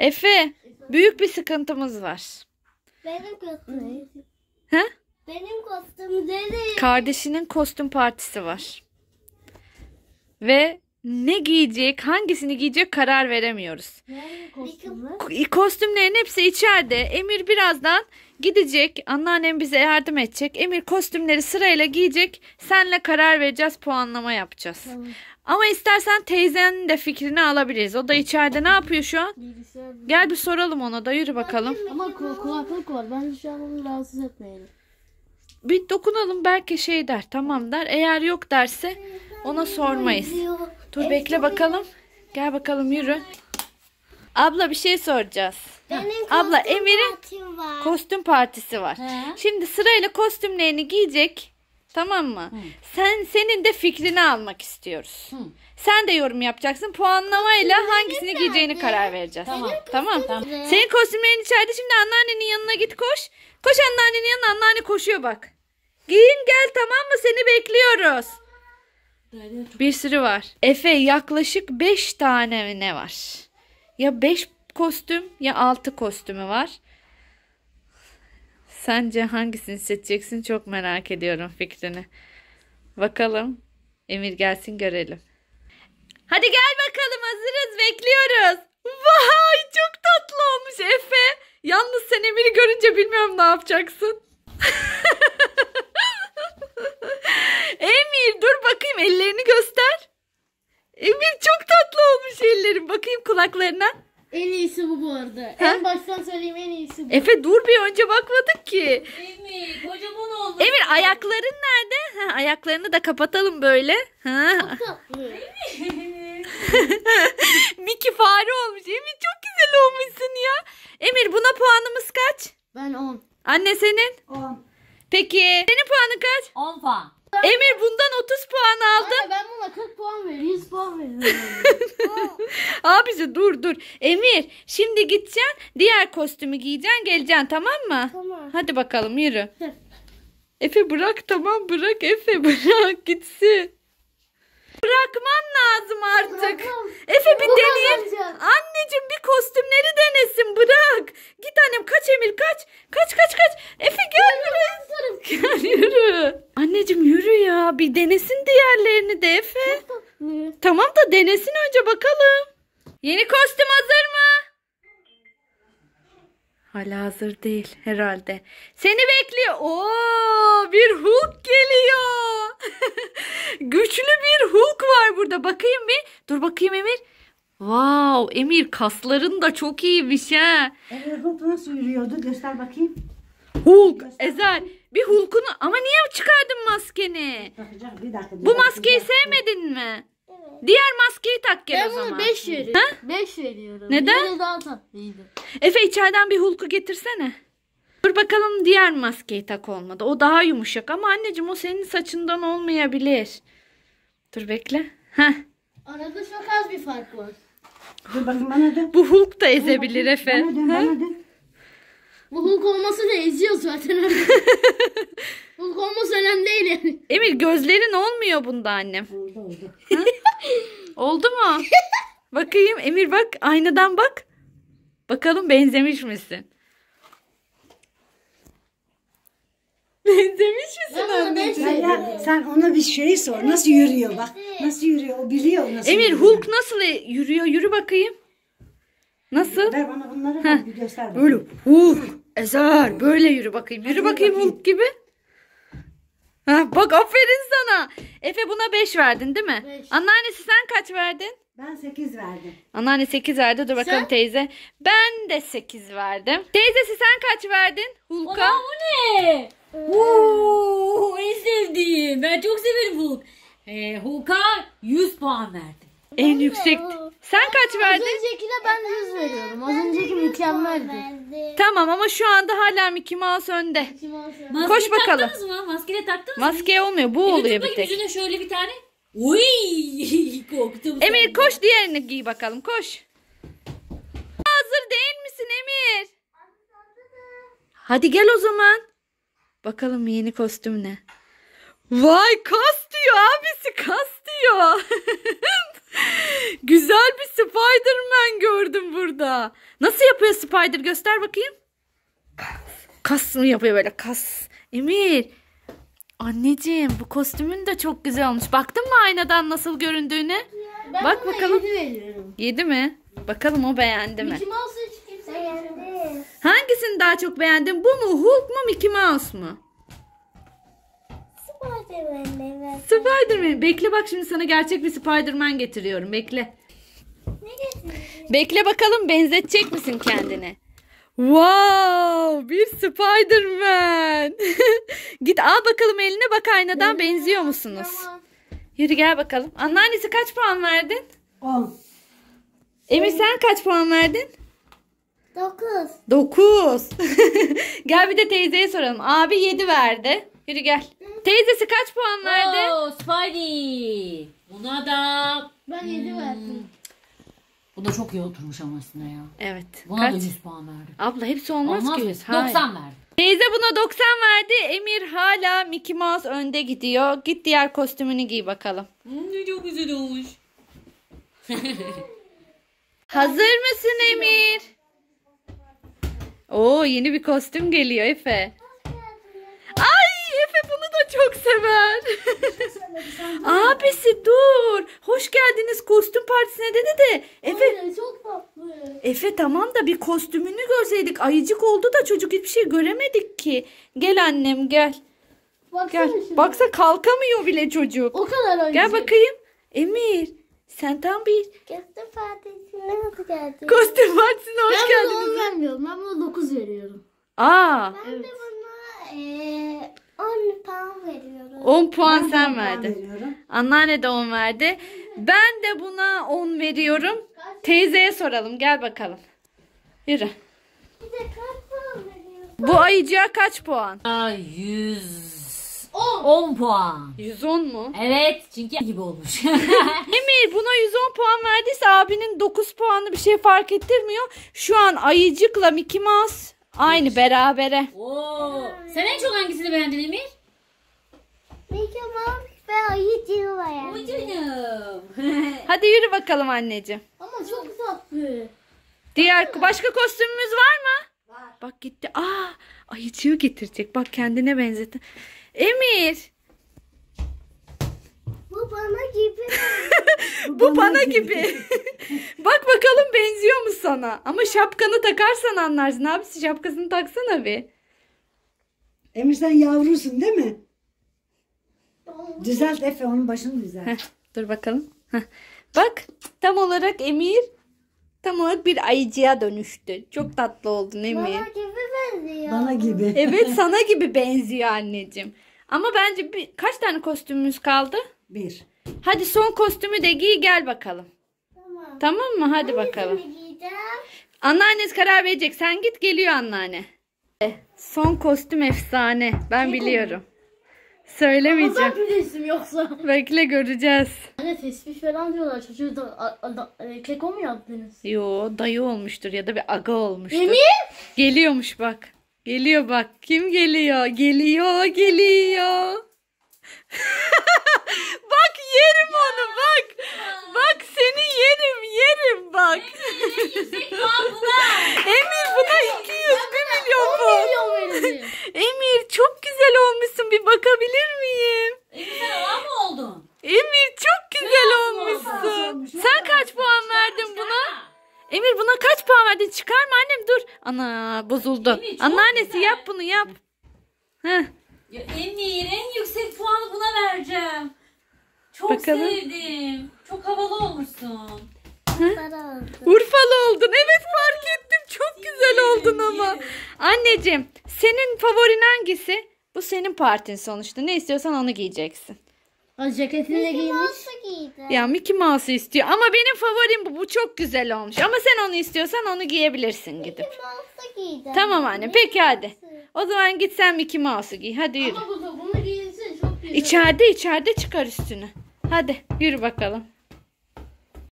Efe büyük bir sıkıntımız var. Benim kostüm. Ha? Benim kostüm dedi. Kardeşinin kostüm partisi var. Ve ne giyecek, hangisini giyecek karar veremiyoruz. Kostümler? Kostümlerin hepsi içeride. Emir birazdan gidecek. Anneannem bize yardım edecek. Emir kostümleri sırayla giyecek. Senle karar vereceğiz, puanlama yapacağız. Tamam. Ama istersen teyzenin de fikrini alabiliriz. O da içeride ne yapıyor şu an? Gel bir soralım ona da yürü bakalım. Ama kulaklık var. Ben şu an onu rahatsız etmeyelim. Bir dokunalım belki şey der tamam der. Eğer yok derse ona sormayız. Dur bekle bakalım. Gel bakalım yürü. Abla bir şey soracağız. Benim Abla Emir'in kostüm partisi var. He. Şimdi sırayla kostümlerini giyecek. Tamam mı? Hı. Sen senin de fikrini almak istiyoruz. Hı. Sen de yorum yapacaksın. Puanlamayla Kostümleri hangisini giyeceğini abi. karar vereceğiz. Tamam. Tamam. tamam. Senin kostümlerin içeride. Şimdi anneannenin yanına git koş. Koş anneannenin yanına. Anneanne koşuyor bak. Giyin gel tamam mı? Seni bekliyoruz. Bir sürü var. Efe yaklaşık 5 tane ne var? Ya 5 kostüm ya 6 kostümü var. Sence hangisini seçeceksin çok merak ediyorum fikrini. Bakalım. Emir gelsin görelim. Hadi gel bakalım hazırız bekliyoruz. Vay çok tatlı olmuş Efe. Yalnız sen Emir'i görünce bilmiyorum ne yapacaksın. Emir dur bakayım ellerini göster. Emir çok tatlı olmuş ellerim Bakayım kulaklarına. En iyisi bu bu arada. Ha? En baştan söyleyeyim en iyisi bu. Efe dur bir önce bakmadık ki. Emir kocaman oldu. Emir ayakların nerede? Ha, ayaklarını da kapatalım böyle. Ha. Miki fare olmuş. Emir çok güzel olmuşsun ya. Emir buna puanımız kaç? Ben 10. Anne senin? 10. Peki senin puanın kaç? 10 puan. Emir bundan 30 puan aldı. Anne ben buna 40 puan veririm. 100 puan veririm. Abici dur dur. Emir şimdi gideceksin. Diğer kostümü giyeceksin. Geleceksin tamam mı? Tamam. Hadi bakalım yürü. Efe bırak tamam bırak Efe bırak gitsin. Bırakman lazım artık. Bırakmam. Efe bir deneyelim. Anneciğim bir kostümleri denesin bırak. Git annem kaç Emir kaç. Kaç kaç kaç. Efe gel buraya. Gel yürü. Anneciğim yürü ya. Bir denesin diğerlerini de Efe. tamam da denesin önce bakalım. Yeni kostüm hazır mı? Hala hazır değil herhalde. Seni bekliyor. Oo, bir hook geliyor. Güçlü bir hook var burada. Bakayım bir. Dur bakayım Emir. Wow, Emir kasların da çok iyiymiş ha. Emir hook nasıl yürüyordu? Göster bakayım. Hook Göster Ezel. Bir Hulk'unu ama niye çıkardın maskeni? Bakacağım, bir dakika, bir Bu maskeyi sevmedin mi? Diğer maskeyi tak gel ben o zaman. Ben 5 veriyorum. Ha? 5 veriyorum. Neden? Diğeri daha tatlıydı. Efe içeriden bir hulku getirsene. Dur bakalım diğer maskeyi tak olmadı. O daha yumuşak ama anneciğim o senin saçından olmayabilir. Dur bekle. Heh. Arada çok az bir fark var. Dur bakın bana dön. Bu Hulk da ezebilir Efe. Bana dön, bana dön. Bu Hulk olması da eziyor zaten. Hulk olması önemli değil yani. Emir gözlerin olmuyor bunda annem. Oldu oldu. Oldu mu? Bakayım Emir bak aynadan bak. Bakalım benzemiş misin? Benzemiş misin anneciğim? Ya, sen ona bir şey sor. Nasıl yürüyor bak. Nasıl yürüyor o biliyor nasıl Emir yürüyor. Hulk nasıl yürüyor? Yürü bakayım. Nasıl? Ver bana bunları göster. Bakayım. Böyle Hulk, ezar böyle yürü bakayım. Yürü Hadi bakayım Hulk gibi bak aferin sana. Efe buna 5 verdin değil mi? Beş. Anneannesi sen kaç verdin? Ben 8 verdim. Anneanne 8 verdi. Dur bakalım Sen? teyze. Ben de 8 verdim. Teyzesi sen kaç verdin? Hulk'a. Ana bu ne? Ee. Oo, en sevdiğim. Ben çok severim Hulk. Ee, Hulk'a 100 puan verdi. En yüksek. Sen kaç verdin? Az verdin? öncekine ben 100 veriyorum. Az önceki mükemmeldi. Tamam ama şu anda hala Mickey Mouse önde. Mickey Mouse Koş bakalım. taktınız mı? Maskeyle taktınız mı? Maskeye olmuyor. Bu Emir oluyor bir tutmak tek. yüzüne şöyle bir tane. Uy korktum. Emir koş diğerini giy bakalım. Koş. Hazır değil misin Emir? Hadi gel o zaman. Bakalım yeni kostüm ne? Vay kas diyor abisi kas diyor. Güzel bir Spiderman gördüm burada. Nasıl yapıyor Spider? Göster bakayım. Kas mı yapıyor böyle kas? Emir. Anneciğim bu kostümün de çok güzel olmuş. Baktın mı aynadan nasıl göründüğünü? Ben Bak bakalım. Yedi Yedi mi? Bakalım o beğendi mi? Mickey Mouse'u hiç kimse beğendi. Hangisini daha çok beğendin? Bu mu Hulk mu Mickey Mouse mu? Spiderman evet. Spiderman. Bekle bak şimdi sana gerçek bir Spiderman getiriyorum. Bekle. Ne getirdin? Bekle bakalım benzetecek misin kendini? Wow, bir Spiderman. Git al bakalım eline bak aynadan benziyor musunuz? Tamam. Yürü gel bakalım. Anneannesi kaç puan verdin? 10. Emir sen kaç puan verdin? 9. 9. Gel bir de teyzeye soralım. Abi 7 verdi. Yürü gel. Teyzesi kaç puan verdi? Oo, Spidey. Buna da... Ben 7 hmm. verdim. Bu da çok iyi oturmuş ama aslında ya. Evet. Buna kaç? da 100 puan verdi. Abla hepsi olmaz, olmaz ki 100. 90 verdi. Teyze buna 90 verdi. Emir hala Mickey Mouse önde gidiyor. Git diğer kostümünü giy bakalım. Hmm, ne çok güzel olmuş. Hazır mısın Emir? Oo yeni bir kostüm geliyor Efe. Abisi dur. Hoş geldiniz kostüm partisine dedi de. Efe Anne, çok tatlı. Efe tamam da bir kostümünü görseydik. Ayıcık oldu da çocuk hiçbir şey göremedik ki. Gel annem gel. Baksana gel. Şimdi. Baksa kalkamıyor bile çocuk. O kadar ayıcık. Gel bakayım. Emir. Sen tam bir... Kostüm partisine hoş geldin. Kostüm partisine hoş geldin. Ben buna 10 vermiyorum. Ben bunu 9 veriyorum. Aa. Ben evet. de buna... Ee... 10 puan veriyorum. 10 puan ben sen verdin. Anneanne de 10 verdi. Ben de buna 10 veriyorum. Teyzeye soralım. Gel bakalım. Yürü. Bu ayıcıya kaç puan? 100. 10. 10 puan. 110 mu? Evet çünkü gibi olmuş. Emir buna 110 puan verdiyse abinin 9 puanlı bir şey fark ettirmiyor. Şu an ayıcıkla Mickey Mouse Aynı berabere. Oo. Sen en çok hangisini beğendin Emir? Mickey Mouse ve ayı cıva yani. Ucunum. Hadi yürü bakalım anneciğim. Ama çok tatlı. Diğer başka kostümümüz var mı? Var. Bak gitti. Aa, ayıcığı getirecek. Bak kendine benzetti. Emir. Bu bana gibi. bu, bana gibi. Bak bakalım benziyor mu sana? Ama şapkanı takarsan anlarsın. Abisi şapkasını taksana bir. Emir sen yavrusun değil mi? Düzelt Efe onun başını düzelt. Heh, dur bakalım. Heh. Bak tam olarak Emir tam olarak bir ayıcıya dönüştü. Çok tatlı oldun Emir. Bana gibi benziyor. Bana gibi. Evet sana gibi benziyor anneciğim. Ama bence bir, kaç tane kostümümüz kaldı? Bir. Hadi son kostümü de giy gel bakalım. Tamam. Tamam mı? Hadi Hangisini bakalım. Giyeceğim? Anneanneniz karar verecek. Sen git geliyor anneanne. Son kostüm efsane. Ben biliyorum. Söylemeyeceğim. Ama ben bilirsin yoksa. Bekle göreceğiz. Anne tesbih falan diyorlar. Çocuğu da, da, e, keko mu yaptınız? Yo dayı olmuştur ya da bir aga olmuştur. Emin? Geliyormuş bak. Geliyor bak. Kim geliyor? Geliyor geliyor. bak yerim ya, onu bak. Ya. Bak seni yerim yerim bak. Emir buna 200 bir milyon bu. Emir çok güzel olmuşsun bir bakabilir miyim? Emir sen oldun? Emir çok güzel olmuşsun. Sen kaç puan verdin buna? Emir buna kaç puan verdin? Çıkar mı annem? Dur. Ana bozuldu. Emir, Anneannesi güzel. yap bunu yap. Heh. Ya, Emir. Bahar'cığım. Çok Bakalım. sevdim. Çok havalı olmuşsun. Urfalı oldun. Evet fark ettim. Çok güzel oldun ama. Anneciğim senin favorin hangisi? Bu senin partin sonuçta. Ne istiyorsan onu giyeceksin. O ceketini de Mickey giymiş. giydi. Ya Mickey Mouse istiyor. Ama benim favorim bu. Bu çok güzel olmuş. Ama sen onu istiyorsan onu giyebilirsin gidip. Mickey Mouse'u giydi. Tamam anne. Peki hadi. O zaman git sen Mickey Mouse'u giy. Hadi yürü. Ama bu İçeride içeride çıkar üstünü. Hadi yürü bakalım.